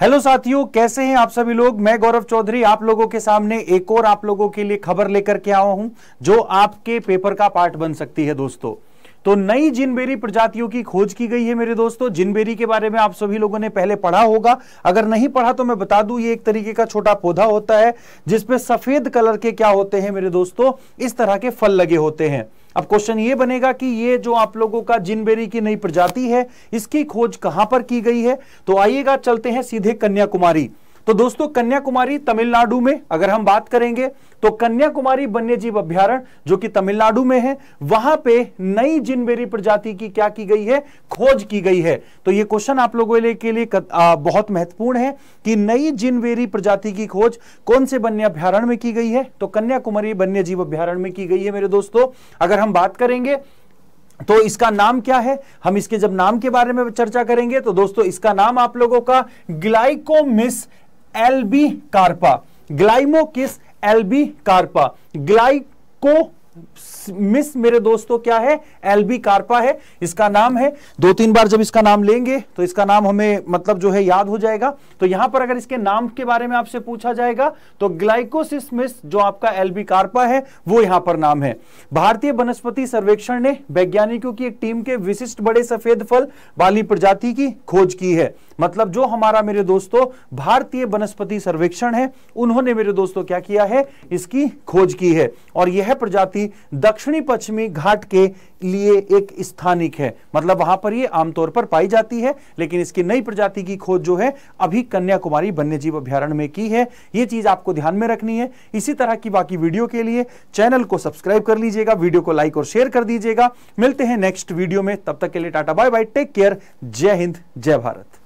hello साथियों कैसे हैं आप सभी लोग मैं गौरव चौधरी आप लोगों के सामने एक और आप लोगों के लिए खबर लेकर के आया हूं जो आपके पेपर का पार्ट बन सकती है दोस्तों तो नई जिनबेरी प्रजातियों की खोज की गई है मेरे दोस्तों जिनबेरी के बारे में आप सभी लोगों ने पहले पढ़ा होगा अगर नहीं पढ़ा तो मैं बता दूं ये एक तरीके का छोटा पौधा होता है जिसमें सफेद कलर के क्या होते हैं मेरे दोस्तों इस तरह के फल लगे होते हैं अब क्वेश्चन ये बनेगा कि ये जो आप लोगों का जिनबेरी की नई प्रजाति है इसकी खोज कहां पर की गई है तो आइएगा चलते हैं सीधे कन्याकुमारी तो दोस्तों कन्याकुमारी तमिलनाडु में अगर हम बात करेंगे तो कन्याकुमारी वन्यजीव अभ्यारण जो कि तमिलनाडु में है वहां पे नई जिनबेरी प्रजाति की क्या की गई है खोज की गई है तो ये क्वेश्चन आप लोगों के लिए आ, बहुत महत्वपूर्ण है कि नई जिनबेरी प्रजाति की खोज कौन से वन्य अभ्यारण में की गई है तो कन्याकुमारी वन्य जीव अभ्यारण में की गई है मेरे दोस्तों अगर हम बात करेंगे तो इसका नाम क्या है हम इसके जब नाम के बारे में चर्चा करेंगे तो दोस्तों इसका नाम आप लोगों का ग्लाइकोमिस एलबी कार्पा ग्लाइमो किस एल्बी कार्पा ग्लाइको मिस मेरे दोस्तों क्या है एलबी कार्पा है इसका नाम है दो तीन बार जब इसका नाम लेंगे तो इसका नाम हमें मतलब जो है याद हो जाएगा तो यहां पर अगर इसके नाम के बारे में आपसे पूछा जाएगा तो ग्लाइकोसिस मिस जो आपका एलबी कार्पा है वो यहां पर नाम है भारतीय वनस्पति सर्वेक्षण ने वैज्ञानिकों की एक टीम के विशिष्ट बड़े सफेद फल वाली प्रजाति की खोज की है मतलब जो हमारा मेरे दोस्तों भारतीय वनस्पति सर्वेक्षण है उन्होंने मेरे दोस्तों क्या किया है इसकी खोज की है और यह प्रजाति दक्षिण दक्षिणी पश्चिमी घाट के लिए एक स्थानिक है मतलब वहां पर ये आमतौर पर पाई जाती है लेकिन इसकी नई प्रजाति की खोज जो है अभी कन्याकुमारी वन्यजीव अभ्यारण्य में की है ये चीज आपको ध्यान में रखनी है इसी तरह की बाकी वीडियो के लिए चैनल को सब्सक्राइब कर लीजिएगा वीडियो को लाइक और शेयर कर दीजिएगा मिलते हैं नेक्स्ट वीडियो में तब तक के लिए tata bye bye take care जय हिंद जय भारत